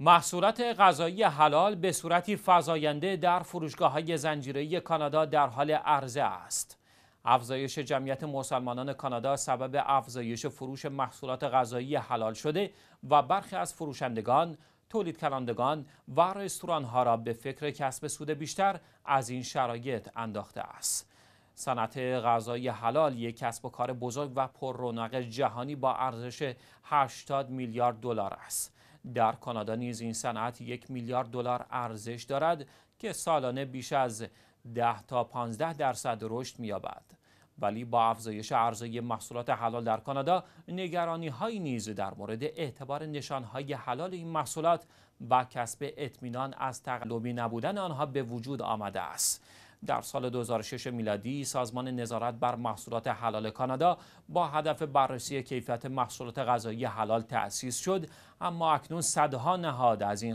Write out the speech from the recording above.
محصولات غذایی حلال به صورتی فزاینده در فروشگاه های کانادا در حال عرضه است. افزایش جمعیت مسلمانان کانادا سبب افزایش فروش محصولات غذایی حلال شده و برخی از فروشندگان، تولید کنندگان و رستوران ها را به فکر کسب سود بیشتر از این شرایط انداخته است. صنعت غذای حلال یک کسب و کار بزرگ و پر رونق جهانی با ارزش 80 میلیارد دلار است. در کانادا نیز این صنعت یک میلیارد دلار ارزش دارد که سالانه بیش از 10 تا 15 درصد رشد می‌یابد. ولی با افزایش عرضه محصولات حلال در کانادا نگرانی های نیز در مورد اعتبار نشان حلال این محصولات و کسب اطمینان از تقلبی نبودن آنها به وجود آمده است در سال 2006 میلادی سازمان نظارت بر محصولات حلال کانادا با هدف بررسی کیفیت محصولات غذایی حلال تأسیس شد اما اکنون صدها نهاد از این